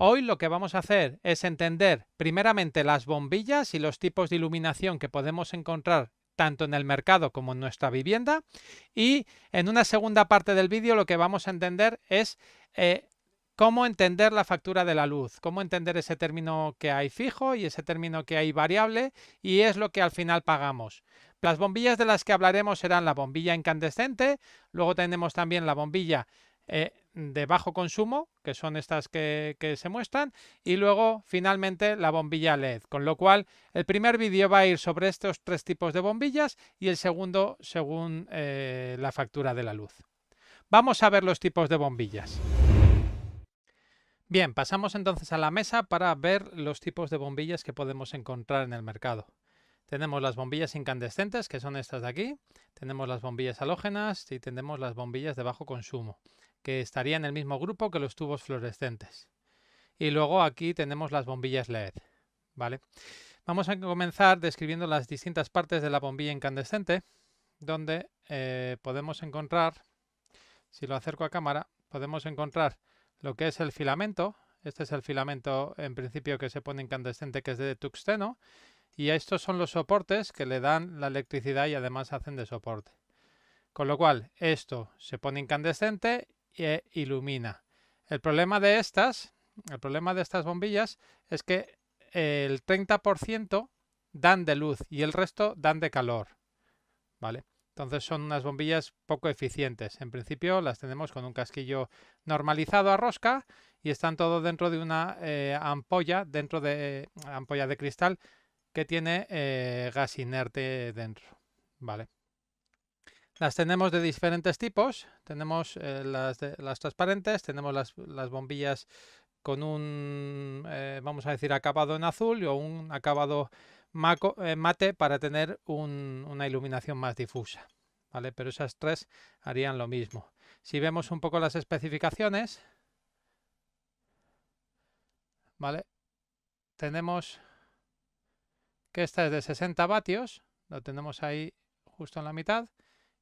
Hoy lo que vamos a hacer es entender primeramente las bombillas y los tipos de iluminación que podemos encontrar tanto en el mercado como en nuestra vivienda y en una segunda parte del vídeo lo que vamos a entender es eh, cómo entender la factura de la luz, cómo entender ese término que hay fijo y ese término que hay variable y es lo que al final pagamos. Las bombillas de las que hablaremos serán la bombilla incandescente, luego tenemos también la bombilla eh, de bajo consumo, que son estas que, se muestran, y luego finalmente la bombilla LED. Con lo cual, el primer vídeo va a ir sobre estos tres tipos de bombillas y el segundo según eh, la factura de la luz. Vamos a ver los tipos de bombillas. Bien, pasamos entonces a la mesa para ver los tipos de bombillas que podemos encontrar en el mercado. Tenemos las bombillas incandescentes, que son estas de aquí, tenemos las bombillas halógenas y tenemos las bombillas de bajo consumo que estaría en el mismo grupo que los tubos fluorescentes. Y luego aquí tenemos las bombillas LED. ¿vale? Vamos a comenzar describiendo las distintas partes de la bombilla incandescente, donde eh, podemos encontrar, si lo acerco a cámara, podemos encontrar lo que es el filamento. Este es el filamento en principio que se pone incandescente, que es de tuxteno. Y estos son los soportes que le dan la electricidad y además hacen de soporte. Con lo cual, esto se pone incandescente e ilumina. El problema de estas, el problema de estas bombillas es que el 30% dan de luz y el resto dan de calor. ¿Vale? Entonces son unas bombillas poco eficientes. En principio las tenemos con un casquillo normalizado a rosca y están todo dentro de una eh, ampolla, dentro de ampolla de cristal que tiene eh, gas inerte dentro. Vale. Las tenemos de diferentes tipos. Tenemos eh, las, transparentes, tenemos las, bombillas con un, eh, vamos a decir, acabado en azul o un acabado eh, mate para tener una iluminación más difusa. ¿vale? Pero esas tres harían lo mismo. Si vemos un poco las especificaciones, ¿vale? tenemos que esta es de 60 vatios, lo tenemos ahí justo en la mitad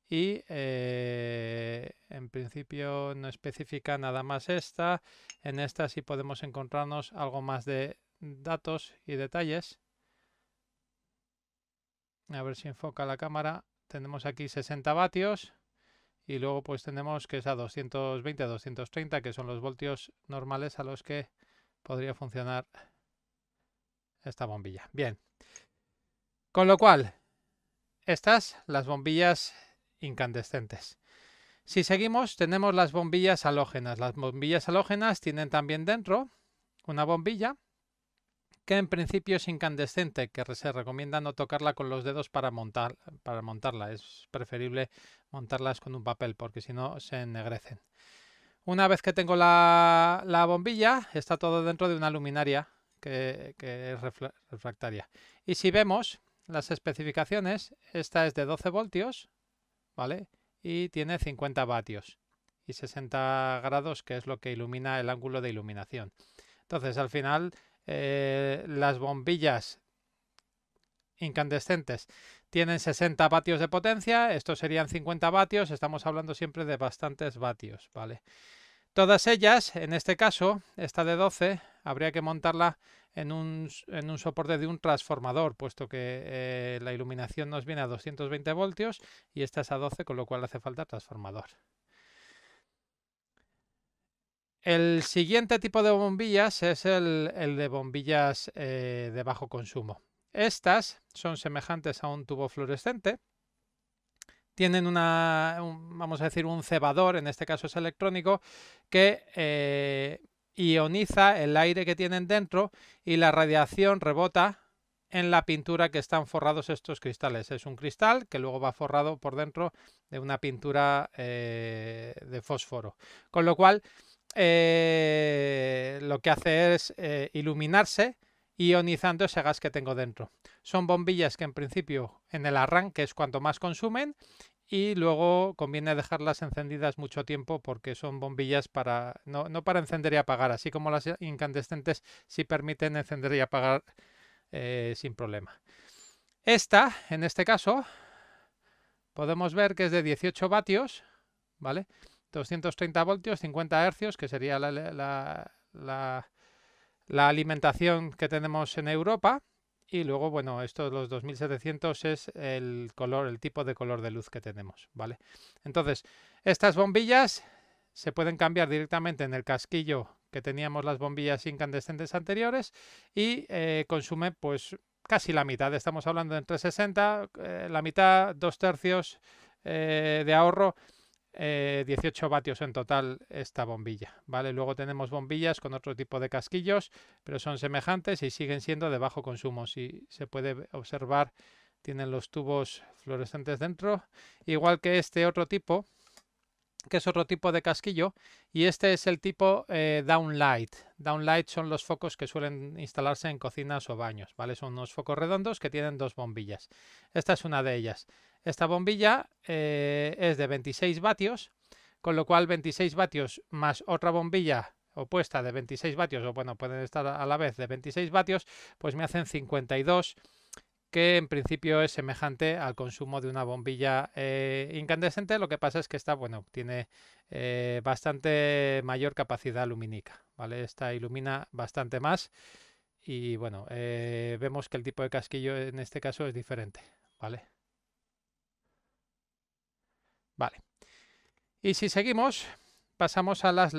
y eh, en principio no especifica nada más esta. En esta sí podemos encontrarnos algo más de datos y detalles. A ver si enfoca la cámara. Tenemos aquí 60 vatios y luego pues tenemos que es a 220 230 que son los voltios normales a los que podría funcionar esta bombilla. Bien. Con lo cual, estas, las bombillas incandescentes. Si seguimos, tenemos las bombillas halógenas. Las bombillas halógenas tienen también dentro una bombilla que en principio es incandescente, que se recomienda no tocarla con los dedos para, montar, para montarla. Es preferible montarlas con un papel porque si no se ennegrecen. Una vez que tengo la, la, bombilla, está todo dentro de una luminaria que, que es refractaria. Y si vemos las especificaciones, esta es de 12 voltios, ¿vale? Y tiene 50 vatios y 60 grados, que es lo que ilumina el ángulo de iluminación. Entonces, al final, eh, las bombillas incandescentes tienen 60 vatios de potencia, estos serían 50 vatios, estamos hablando siempre de bastantes vatios, ¿vale? Todas ellas, en este caso, esta de 12, habría que montarla en un, soporte de un transformador, puesto que eh, la iluminación nos viene a 220 voltios y esta es a 12, con lo cual hace falta transformador. El siguiente tipo de bombillas es el, de bombillas eh, de bajo consumo. Estas son semejantes a un tubo fluorescente. Tienen una, un, vamos a decir, un cebador, en este caso es electrónico, que eh, ioniza el aire que tienen dentro y la radiación rebota en la pintura que están forrados estos cristales. Es un cristal que luego va forrado por dentro de una pintura eh, de fósforo. Con lo cual, eh, lo que hace es eh, iluminarse ionizando ese gas que tengo dentro. Son bombillas que en principio en el arranque es cuanto más consumen y luego conviene dejarlas encendidas mucho tiempo porque son bombillas para no, para encender y apagar, así como las incandescentes sí permiten encender y apagar eh, sin problema. Esta, en este caso, podemos ver que es de 18 vatios, ¿vale? 230 voltios, 50 hercios, que sería la alimentación que tenemos en Europa, y luego, bueno, estos los 2700 es el color, el tipo de color de luz que tenemos, ¿vale? Entonces, estas bombillas se pueden cambiar directamente en el casquillo que teníamos las bombillas incandescentes anteriores y eh, consume pues casi la mitad, estamos hablando entre 60, eh, la mitad, dos tercios eh, de ahorro 18 eh, vatios en total esta bombilla, ¿vale? Luego tenemos bombillas con otro tipo de casquillos, pero son semejantes y siguen siendo de bajo consumo. Si se puede observar, tienen los tubos fluorescentes dentro, igual que este otro tipo, que es otro tipo de casquillo, y este es el tipo eh, downlight. Downlight son los focos que suelen instalarse en cocinas o baños, ¿vale? Son unos focos redondos que tienen dos bombillas. Esta es una de ellas. Esta bombilla eh, es de 26 vatios, con lo cual 26 vatios más otra bombilla opuesta de 26 vatios, o bueno, pueden estar a la vez de 26 vatios, pues me hacen 52 que en principio es semejante al consumo de una bombilla eh, incandescente, lo que pasa es que esta, bueno, tiene eh, bastante mayor capacidad lumínica, ¿vale? Esta ilumina bastante más y bueno, eh, vemos que el tipo de casquillo en este caso es diferente, ¿vale? Vale. Y si seguimos, pasamos a las,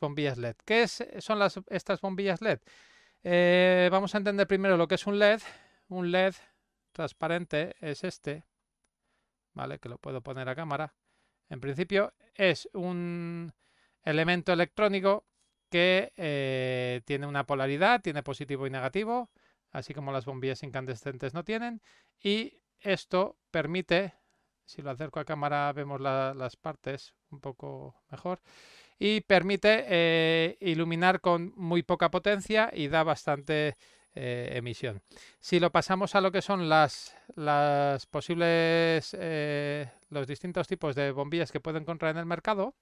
bombillas LED. ¿Qué son las, estas bombillas LED? vamos a entender primero lo que es un LED. Un LED transparente es este, ¿vale? Que lo puedo poner a cámara. En principio es un elemento electrónico que eh, tiene una polaridad, tiene positivo y negativo, así como las bombillas incandescentes no tienen. Y esto permite, si lo acerco a cámara vemos las partes un poco mejor, y permite eh, iluminar con muy poca potencia y da bastante eh, emisión. Si lo pasamos a lo que son las, posibles, eh, los distintos tipos de bombillas que puedo encontrar en el mercado,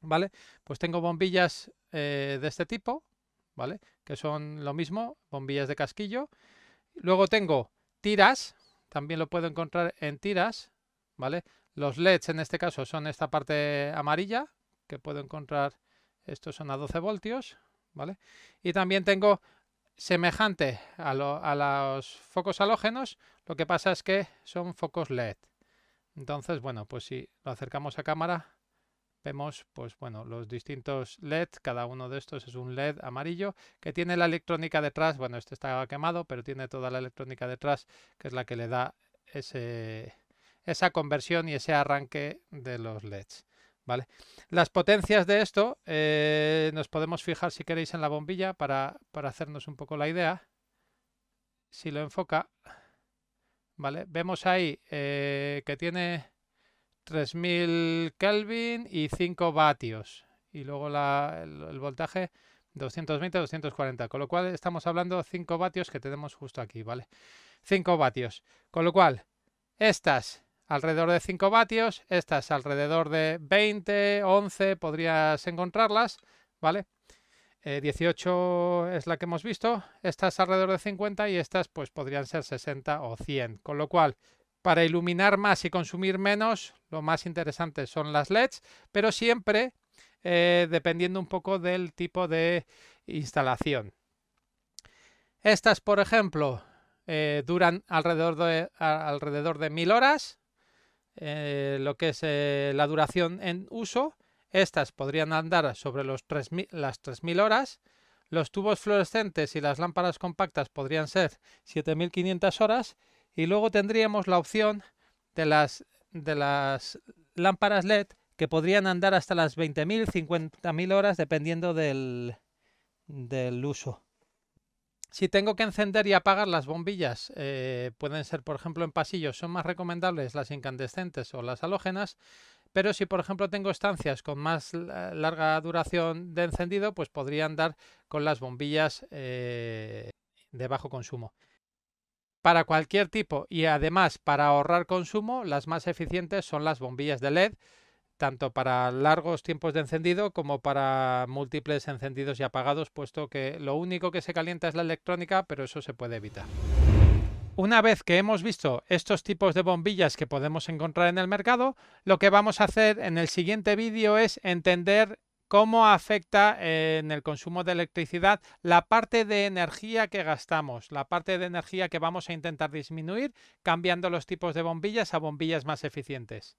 ¿vale? Pues tengo bombillas eh, de este tipo, ¿vale? Que son lo mismo, bombillas de casquillo. Luego tengo tiras, también lo puedo encontrar en tiras, ¿vale? Los LEDs en este caso son esta parte amarilla, que puedo encontrar, estos son a 12 voltios, ¿vale? Y también tengo semejante a, los focos halógenos, lo que pasa es que son focos LED. Entonces, bueno, pues si lo acercamos a cámara, vemos, pues bueno, los distintos LED, cada uno de estos es un LED amarillo, que tiene la electrónica detrás, bueno, este está quemado, pero tiene toda la electrónica detrás, que es la que le da esa conversión y ese arranque de los LEDs. Las potencias de esto eh, nos podemos fijar si queréis en la bombilla para, hacernos un poco la idea. Si lo enfoca, ¿vale? Vemos ahí eh, que tiene 3000 Kelvin y 5 vatios. Y luego el, voltaje 220-240. Con lo cual estamos hablando 5 vatios que tenemos justo aquí, ¿vale? 5 vatios. Con lo cual, estas alrededor de 5 vatios, estas alrededor de 20, 11 podrías encontrarlas, ¿vale? 18 eh, es la que hemos visto, estas alrededor de 50 y estas pues podrían ser 60 o 100, con lo cual para iluminar más y consumir menos, lo más interesante son las LEDs, pero siempre eh, dependiendo un poco del tipo de instalación. Estas, por ejemplo, eh, duran alrededor de, alrededor de 1000 horas, eh, lo que es eh, la duración en uso. Estas podrían andar sobre los las 3.000 horas. Los tubos fluorescentes y las lámparas compactas podrían ser 7.500 horas. Y luego tendríamos la opción de las, de las lámparas LED que podrían andar hasta las 20.000, 50.000 horas dependiendo del uso. Si tengo que encender y apagar las bombillas, eh, pueden ser por ejemplo en pasillos, son más recomendables las incandescentes o las halógenas, pero si por ejemplo tengo estancias con más larga duración de encendido, pues podría andar con las bombillas eh, de bajo consumo. Para cualquier tipo y además para ahorrar consumo, las más eficientes son las bombillas de LED, tanto para largos tiempos de encendido como para múltiples encendidos y apagados, puesto que lo único que se calienta es la electrónica, pero eso se puede evitar. Una vez que hemos visto estos tipos de bombillas que podemos encontrar en el mercado, lo que vamos a hacer en el siguiente vídeo es entender cómo afecta en el consumo de electricidad la parte de energía que gastamos, la parte de energía que vamos a intentar disminuir cambiando los tipos de bombillas a bombillas más eficientes.